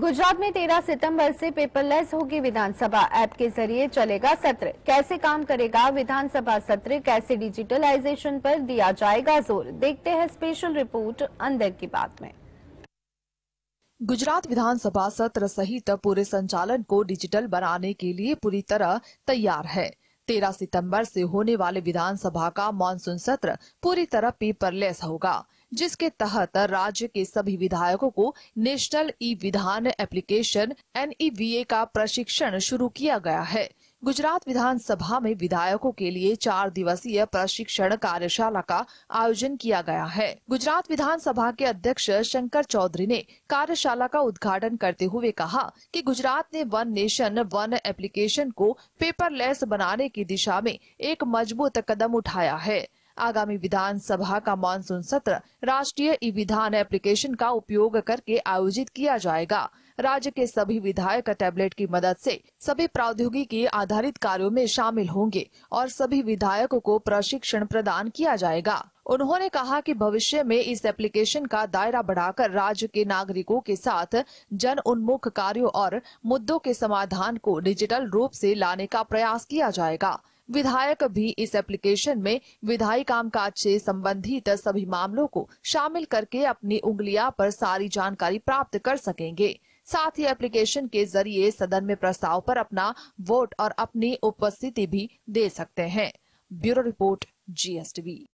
गुजरात में 13 सितंबर से पेपरलेस होगी विधानसभा ऐप के जरिए चलेगा सत्र कैसे काम करेगा विधानसभा सत्र कैसे डिजिटलाइजेशन पर दिया जाएगा जोर देखते हैं स्पेशल रिपोर्ट अंदर की बात में गुजरात विधानसभा सत्र सहित पूरे संचालन को डिजिटल बनाने के लिए पूरी तरह तैयार है तेरह सितंबर से होने वाले विधानसभा का मानसून सत्र पूरी तरह पेपरलेस होगा जिसके तहत राज्य के सभी विधायकों को नेशनल ई विधान एप्लीकेशन एन का प्रशिक्षण शुरू किया गया है गुजरात विधानसभा में विधायकों के लिए चार दिवसीय प्रशिक्षण कार्यशाला का आयोजन किया गया है गुजरात विधानसभा के अध्यक्ष शंकर चौधरी ने कार्यशाला का उद्घाटन करते हुए कहा कि गुजरात ने वन नेशन वन एप्लीकेशन को पेपरलेस बनाने की दिशा में एक मजबूत कदम उठाया है आगामी विधानसभा का मानसून सत्र राष्ट्रीय ई विधान एप्लीकेशन का उपयोग करके आयोजित किया जाएगा राज्य के सभी विधायक टैबलेट की मदद से सभी प्रौद्योगिकी आधारित कार्यों में शामिल होंगे और सभी विधायकों को प्रशिक्षण प्रदान किया जाएगा उन्होंने कहा कि भविष्य में इस एप्लीकेशन का दायरा बढ़ाकर राज्य के नागरिकों के साथ जन उन्मुख कार्यों और मुद्दों के समाधान को डिजिटल रूप से लाने का प्रयास किया जाएगा विधायक भी इस एप्लीकेशन में विधायी कामकाज से संबंधित सभी मामलों को शामिल करके अपनी उंगलियां पर सारी जानकारी प्राप्त कर सकेंगे साथ ही एप्लीकेशन के जरिए सदन में प्रस्ताव पर अपना वोट और अपनी उपस्थिति भी दे सकते हैं ब्यूरो रिपोर्ट जीएसटीवी